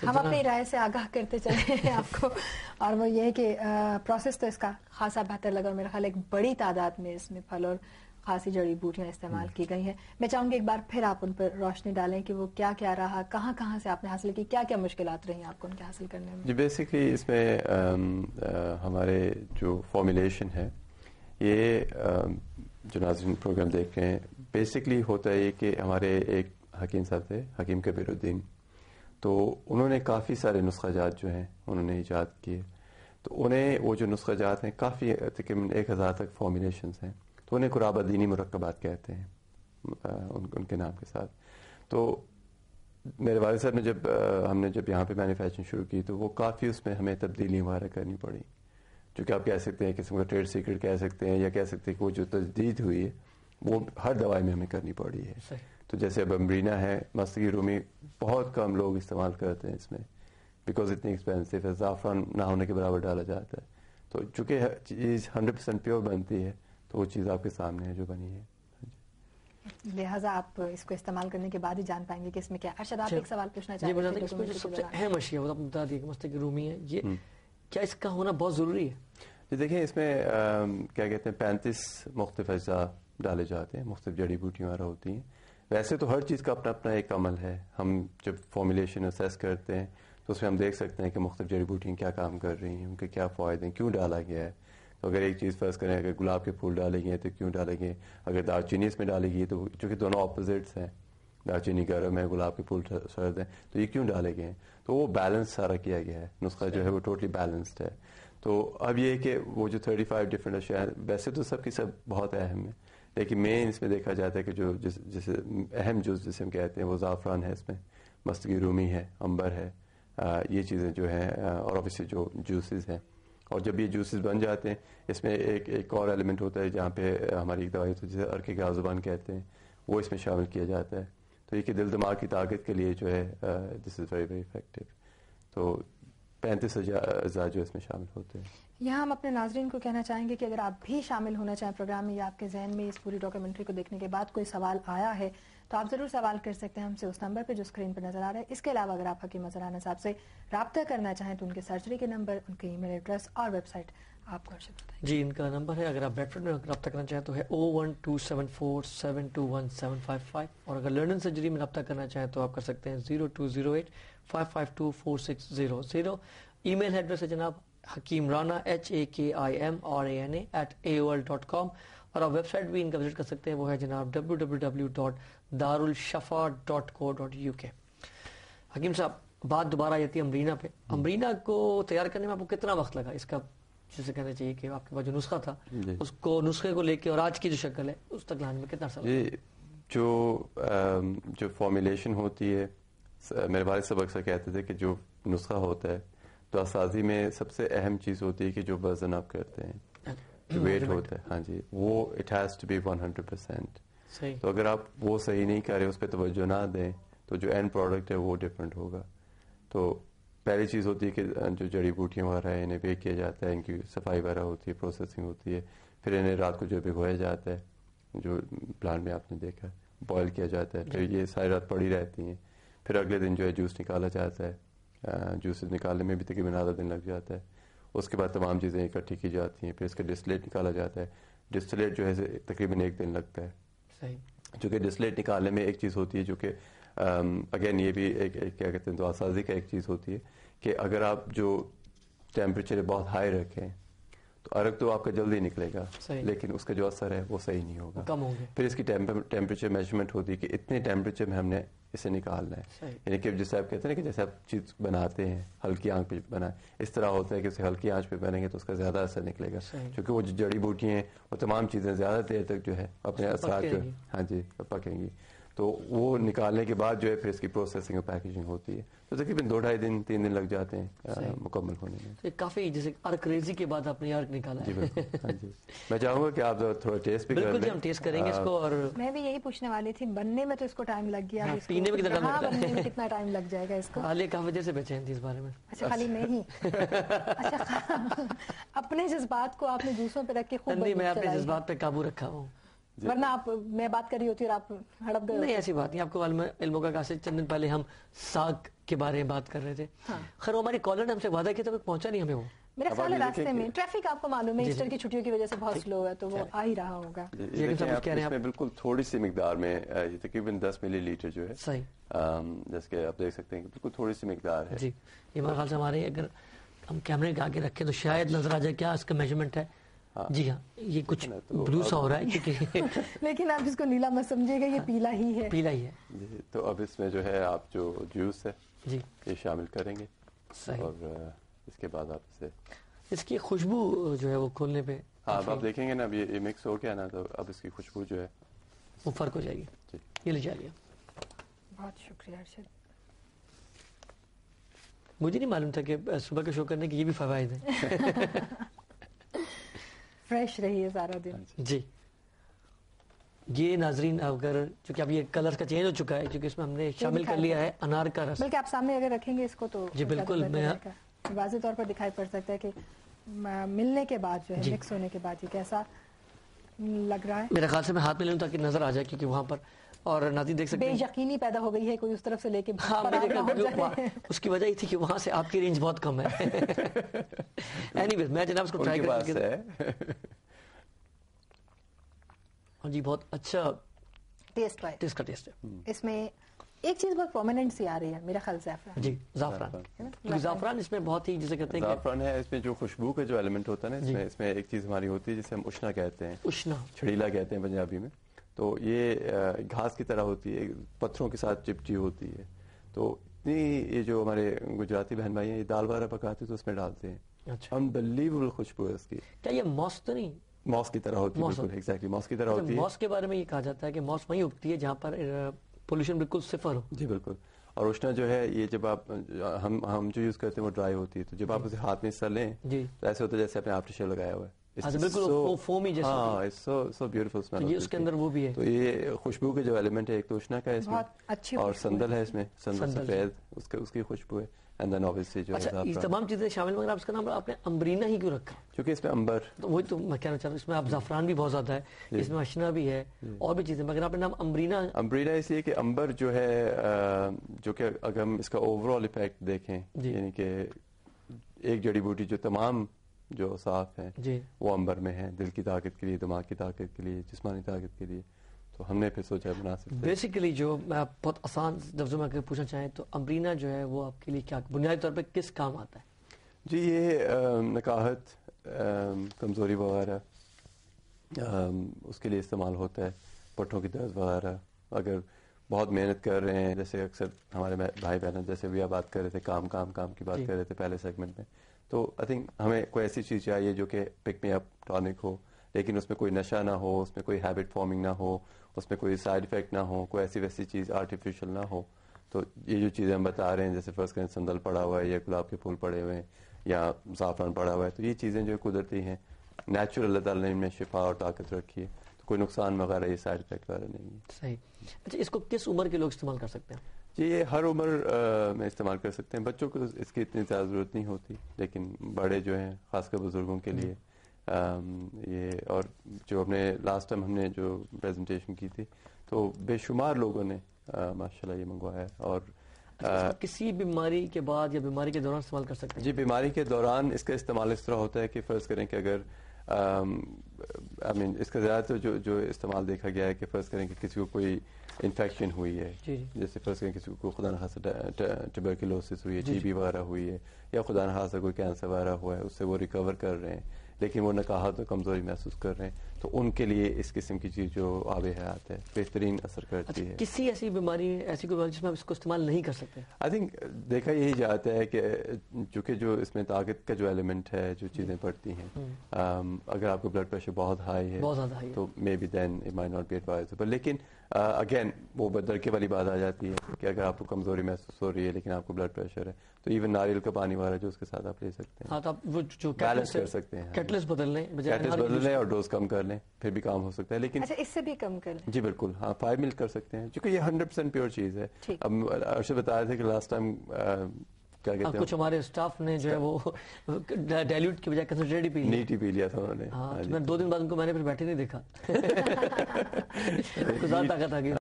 तो हम अपनी राय से आगाह करते चले आपको और वो ये है कि प्रोसेस तो इसका खासा बेहतर लगा और मेरा ख्याल एक बड़ी तादाद में इसमें फल और खासी जड़ी बूटियां इस्तेमाल हम्म। की गई हैं मैं चाहूंगी एक बार फिर आप उन पर रोशनी डालें कि वो क्या क्या रहा कहाँ कहाँ से आपने हासिल की क्या क्या मुश्किल रही आपको उनके हासिल करने में जी बेसिकली इसमें हमारे जो फॉर्मुलेशन है ये जो नाजरन प्रोग्राम देख रहे हैं बेसिकली होता है ये कि हमारे एक हकीम साहब थे हकीम कबीरुद्दीन तो उन्होंने काफ़ी सारे नुस्खाजात जो हैं उन्होंने ईजाद किए तो उन्हें वो जो नुस्खाजात हैं काफ़ी तकरीबन एक हज़ार तक फॉर्मुलेशन हैं तो उन्हें कुराबादीनी मरकबात कहते हैं उन, उनके नाम के साथ तो मेरे वाले साहब ने जब हमने जब यहाँ पे मैन्युफैक्चरिंग शुरू की तो वो काफ़ी उसमें हमें तब्दीली वगैरह करनी पड़ी जो कि आप कह सकते हैं किसी का ट्रेड सीक्रेट कह सकते हैं या कह सकते हैं कि वो जो तजदीद हुई है वो हर दवाई में हमें करनी पड़ी है तो जैसे अब अम्ब्रीना है मस्ती रूमी बहुत कम लोग इस्तेमाल करते हैं इसमें बिकॉज इतनी एक्सपेंसिव है ज़ाफ़रान ना होने के बराबर डाला जाता है तो चूँकि चीज़ हंड्रेड परसेंट प्योर बनती है तो वो चीज़ आपके सामने है जो बनी है हाँ लिहाजा आप इसको इस्तेमाल करने के बाद ही जान पाएंगे कि इसमें क्या अर्शद अच्छा, आप एक सवाल पूछना चाहते हैं जो सबसे अहम अशिया वो तो आप बता दिए मस्तक रूमी है ये हम्म। क्या इसका होना बहुत ज़रूरी है जी देखिए इसमें आ, क्या कहते हैं पैंतीस मुख्तफ अज्जा डाले जाते हैं मुख्तफ जड़ी बूटियाँ वगैरह होती हैं वैसे तो हर चीज़ का अपना अपना एक अमल है हम जब फॉर्मुलेशन असेस करते हैं तो उसमें हम देख सकते हैं कि मुख्तु जड़ी बूटियाँ क्या काम कर रही हैं उनके क्या फ़ायदे हैं क्यों डाला गया है तो अगर एक चीज़ फर्ज करें अगर गुलाब के फूल डाले गए तो क्यों डाले गए अगर दालचीनी इसमें डाली गई तो चूँकि दोनों अपोजिट्स हैं दालचीनी गर्म है गुलाब के फूल सर्द हैं तो ये क्यों डाले गए हैं तो वो बैलेंस सारा किया गया है नुस्खा जो है वो टोटली बैलेंस्ड है तो अब ये कि वो जो थर्टी फाइव डिफरेंट अशिया वैसे तो सबकी सब बहुत अहम है लेकिन मेन इसमें देखा जाता है कि जो जिस जिसे अहम जुज जिसे हम कहते हैं वो ज़ाफ़रान है इसमें मस्तगी रूमी है अंबर है आ, ये चीज़ें जो हैं और ऑब्वियसली जो जूसेस हैं और जब ये जूसेस बन जाते हैं इसमें एक एक और एलिमेंट होता है जहाँ पे हमारी एक दवाई तो जिसे अरके का जुबान कहते हैं वो इसमें शामिल किया जाता है तो ये कि दिल दिमाग की ताकत के लिए जो है this is very very effective तो पैंतीस हजार जो इसमें शामिल होते हैं यहाँ हम अपने नाजरन को कहना चाहेंगे कि अगर आप भी शामिल होना चाहें प्रोग्राम में या आपके जहन में इस पूरी डॉक्यूमेंट्री को देखने के बाद कोई सवाल आया है तो आप जरूर सवाल कर सकते हैं हमसे उस नंबर पर जो स्क्रीन पर नजर आ रहा है इसके अलावा अगर आप हकीम मजराना साहब से रबता करना चाहें तो उनके सर्जरी के नंबर उनके ई एड्रेस और वेबसाइट आप कर सकते हैं जी इनका नंबर है अगर आप बेडफर्ड में रब्ता करना चाहें तो है O one two seven four seven two one seven five five और अगर लर्निंग सर्जरी में रब्ता करना चाहें तो आप कर सकते हैं zero two zero eight five five two four six zero zero email address है जनाब हकीम Rana H A K I M R A N A at A O L dot com और आप वेबसाइट भी इनका विजिट कर सकते हैं वो है जनाब W W W dot Darul Shafa dot co dot U K हकीम साहब बात दोबारा आ जाती है अमरीना पे अमरीना को तैयार करने में आपको कितना वक्त लगा इसका जिसे कहना चाहिए कि आपके पास जो नुस्खा था उसको नुस्खे को लेके और आज की जो शक्ल है उस तक लाने में कितना साल जो जो फॉर्मुलेशन होती है मेरे वाले सब अक्सर कहते थे कि जो नुस्खा होता है तो आसाजी में सबसे अहम चीज़ होती है कि जो वजन आप करते हैं जो वेट हाँ, होता है हाँ जी वो it has to be one hundred percent तो अगर आप वो सही नहीं कर रहे उस पर तोज्जो ना दें तो जो एंड प्रोडक्ट है वो डिफरेंट होगा तो पहली चीज़ होती है कि जो जड़ी बूटियाँ वगैरह हैं इन्हें बेक किया जाता है इनकी सफाई वगैरह होती है प्रोसेसिंग होती है फिर इन्हें रात को जो भिगोया जाता है जो प्लान में आपने देखा बॉयल किया जाता है फिर ये सारी रात पड़ी रहती हैं फिर अगले दिन जो है जूस निकाला जाता है जूस निकालने में भी तकरीबन आधा दिन लग जाता है उसके बाद तमाम चीज़ें इकट्ठी की जाती हैं फिर इसका डिस्लेट निकाला जाता है डिस्लेट जो है तकरीबन एक दिन लगता है सही चूँकि डिस्लेट निकालने में एक चीज़ होती है जो कि अगेन um, ये भी एक, एक क्या कहते हैं दुआ साजी का एक चीज़ होती है कि अगर आप जो टेम्परेचर बहुत हाई रखें तो अरग तो आपका जल्दी निकलेगा लेकिन उसका जो असर है वो सही नहीं होगा कम फिर इसकी टेम्परेचर मेजरमेंट होती है कि इतने टेम्परेचर में हमने इसे निकालना है यानी कि जैसे आप कहते हैं ना कि जैसे आप चीज बनाते हैं हल्की आंख पे बनाए इस तरह होता है कि उसे हल्की आंच पे बनेंगे तो उसका ज्यादा असर निकलेगा क्योंकि वो जड़ी बूटियाँ वो तमाम चीजें ज्यादा देर तक जो है अपने असर हाँ जी पकेंगी तो वो निकालने के बाद जो है फिर इसकी प्रोसेसिंग और पैकेजिंग होती है तो तकरीबन दो ढाई दिन तीन दिन लग जाते हैं मुकम्मल होने में तो काफी जैसे अर्क रेजी के बाद आपने अर्क निकाला जी हाँ जी। मैं चाहूंगा कि आप थोड़ा टेस्ट भी बिल्कुल जी हम टेस्ट करेंगे इसको और मैं भी यही पूछने वाली थी बनने में तो इसको टाइम लग गया हाँ, पीने में कितना टाइम हाँ, लग जाएगा इसको खाली काफी देर से बेचैन थी इस बारे में अच्छा खाली मैं ही अच्छा, अपने जज्बात को आपने दूसरों पे रख के खूब मैं अपने जज्बात पे काबू रखा हूँ वरना आप मैं बात कर रही होती और आप हड़प गए नहीं ऐसी बात नहीं आपको मालूम है इल्मों का कासे चंद दिन पहले हम साग के बारे में बात कर रहे थे हाँ। खैर हमारी कॉलर ने हमसे वादा किया था पहुंचा नहीं हमें वो मेरे ख्याल है रास्ते में ट्रैफिक आपको मालूम है ईस्टर की छुट्टियों की वजह से बहुत स्लो है तो वो आ ही रहा होगा इसमें बिल्कुल थोड़ी सी मिकदार में तकरीबन दस मिली लीटर जो है सही जैसे आप देख सकते हैं कि बिल्कुल थोड़ी सी मिकदार है जी ये मेरे ख्याल से हमारे अगर हम कैमरे के आगे रखें तो शायद नजर आ जाए क्या इसका मेजरमेंट है हाँ। जी हाँ ये कुछ तो ब्लू सा हो रहा है क्योंकि लेकिन आप इसको नीला मत समझिएगा ये पीला ही है पीला ही है जी तो अब इसमें जो है आप जो जूस है जी ये शामिल करेंगे सही और इसके बाद आप इसे इसकी खुशबू जो है वो खोलने पे हाँ अब आप देखेंगे ना अब ये, ये मिक्स हो गया ना तो अब इसकी खुशबू जो है वो फर्क हो जाएगी जी ये ले जाइए बहुत शुक्रिया अर्शद मुझे नहीं मालूम था कि सुबह का शो करने के ये भी फायदे हैं फ्रेश रहिए सारा दिन हाँ जी ये नाजरीन अगर चूंकि अब ये कलर का चेंज हो चुका है क्योंकि इसमें हमने शामिल कर लिया है अनार का रस बल्कि आप सामने अगर रखेंगे इसको तो जी बिल्कुल मैं वाजे तौर पर दिखाई पड़ सकता है कि मिलने के बाद जो है मिक्स होने के बाद ये कैसा लग रहा है मेरे ख्याल से मैं हाथ में लूँ ताकि नजर आ जाए क्योंकि वहाँ पर और नाजी देख सकते हैं पैदा हो गई है कोई उस तरफ से लेके हाँ, उसकी वजह ये थी कि वहां से आपकी रेंज बहुत कम है एनीवेज मैं जनाब उसको ट्राई कर हाँ जी बहुत अच्छा टेस्ट है टेस्ट का टेस्ट है इसमें एक चीज बहुत प्रोमिनेंट सी आ रही है मेरा ख्याल जाफरान जी जाफरान क्योंकि जाफरान इसमें बहुत ही जिसे कहते हैं जाफरान है इसमें जो खुशबू का जो एलिमेंट होता है ना इसमें इसमें एक चीज हमारी होती है जिसे हम उष्णा कहते हैं उष्णा छड़ीला कहते हैं पंजाबी में तो ये घास की तरह होती है पत्थरों के साथ चिपटी होती है तो इतनी ये जो हमारे गुजराती बहन भाई हैं ये दाल वगैरह पकाते हैं तो उसमें डालते हैं अच्छा अनबिलीवेबल खुशबू है उसकी क्या ये मौस तो नहीं मॉस की तरह होती है बिल्कुल एग्जैक्टली मॉस की तरह अच्छा, होती है मॉस के बारे में ये कहा जाता है कि मॉस वहीं उगती है जहाँ पर पोल्यूशन बिल्कुल सिफर हो जी बिल्कुल और उष्णा जो है ये जब आप हम हम जो यूज करते हैं वो ड्राई होती है तो जब आप उसे हाथ में हिस्सा लें तो ऐसे होता है जैसे आपने आफ्टर शेव लगाया हुआ है हाँ, तो हाँ, तो उसके अंदर वो भी है तो ये खुशबू के जो एलिमेंट है एक तो उष्णा का है इसमें और संदल है इसमें संदल सफेद उसके उसकी खुशबू है एंड ऑब्वियसली जो अच्छा, तमाम चीजें शामिल मगर आपका नाम आपने अम्बरीना ही क्यों रखा क्योंकि इसमें अंबर तो वही तो मैं कहना हूँ इसमें आप जाफरान भी बहुत ज्यादा है इसमें अशना भी है और भी चीजें मगर आपने नाम अम्बरीना अम्बरीना इसलिए कि अंबर जो है जो कि अगर हम इसका ओवरऑल इफेक्ट देखें यानी कि एक जड़ी बूटी जो तमाम जो साफ हैं वो अंबर में हैं दिल की ताकत के लिए दिमाग की ताकत के लिए जिसमानी ताकत के लिए तो हमने फिर सोचा मुनासिब बेसिकली जो मैं बहुत आसान लफ्जों में पूछना चाहें तो अम्बरीना जो है वो आपके लिए क्या बुनियादी तौर पर किस काम आता है जी ये नकाहत कमज़ोरी वगैरह उसके लिए इस्तेमाल होता है पट्टों की दर्द वगैरह अगर बहुत मेहनत कर रहे हैं जैसे अक्सर हमारे भाई बहन जैसे भी आप बात कर रहे थे काम काम काम की बात कर रहे थे पहले सेगमेंट में तो आई थिंक हमें कोई ऐसी चीज़ चाहिए जो कि पिक में अप टॉनिक हो लेकिन उसमें कोई नशा ना हो उसमें कोई हैबिट फॉर्मिंग ना हो उसमें कोई साइड इफेक्ट ना हो कोई ऐसी वैसी चीज़ आर्टिफिशियल ना हो तो ये जो चीज़ें हम बता रहे हैं जैसे फर्स्ट करें संदल पड़ा हुआ है या गुलाब के फूल पड़े हुए हैं या ज़ाफ़रान पड़ा हुआ है तो ये चीज़ें जो कुदरती हैं नेचुरल अल्लाह ताला ने इनमें शिफा और ताकत रखी है तो कोई नुकसान वगैरह ये साइड इफेक्ट वगैरह नहीं है सही अच्छा इसको किस उम्र के लोग इस्तेमाल कर सकते हैं जी ये हर उम्र में इस्तेमाल कर सकते हैं बच्चों को इसकी इतनी ज़्यादा ज़रूरत नहीं होती लेकिन बड़े जो हैं ख़ासकर बुज़ुर्गों के लिए ये और जो हमने लास्ट टाइम हमने जो प्रेजेंटेशन की थी तो बेशुमार लोगों ने माशाल्लाह ये मंगवाया है और अच्छा, किसी बीमारी के बाद या बीमारी के दौरान इस्तेमाल कर सकते हैं जी बीमारी के दौरान इसका इस्तेमाल इस तरह होता है कि फ़र्ज़ करें कि अगर आई मीन इसका ज़्यादातर जो जो इस्तेमाल देखा गया है कि फ़र्ज़ करें कि किसी को कोई इन्फेक्शन हुई है जैसे फर्ज करें किसी को खुदा खासा ट्यूबरकुलोसिस हुई है टी बी वगैरह हुई है या खुदा खासा कोई कैंसर वगैरह हुआ है उससे वो रिकवर कर रहे हैं लेकिन वो नकाहत और कमजोरी महसूस कर रहे हैं तो उनके लिए इस किस्म की चीज जो आब हयात है बेहतरीन असर करती अच्छा, है किसी ऐसी बीमारी ऐसी कोई जिसमें आप इसको इस्तेमाल नहीं कर सकते आई थिंक देखा यही जाता है कि चूंकि जो इसमें ताकत का जो एलिमेंट है जो चीजें हम्म। पड़ती हैं हम्म। अगर आपको ब्लड प्रेशर बहुत हाई है बहुत तो may be then it may not be advise लेकिन अगेन वो बदरके वाली बात आ जाती है कि अगर आपको कमजोरी महसूस हो रही है लेकिन आपको ब्लड प्रेशर है तो इवन नारियल का पानी वाला जो उसके साथ आप ले सकते हैं हाँ तो आप वो जो बैलेंस कर सकते हैं कैटलेस हाँ। बदल लें कैटलेस बदल लें और डोज कम कर लें फिर भी काम हो सकता है लेकिन अच्छा इससे भी कम कर लें जी बिल्कुल हाँ फाइव मिल कर सकते हैं क्योंकि ये हंड्रेड परसेंट प्योर चीज़ है अब अर्षद बता रहे थे कि लास्ट टाइम क्या कहते हाँ, हैं कुछ हमारे स्टाफ ने जो है वो डाइल्यूट की बजाय कंसनट्रेट पी लिया नीट ही पी लिया था उन्होंने हाँ, हाँ तो मैं दो दिन बाद उनको मैंने फिर बैठे नहीं देखा तो ज्यादा ताकत आ गई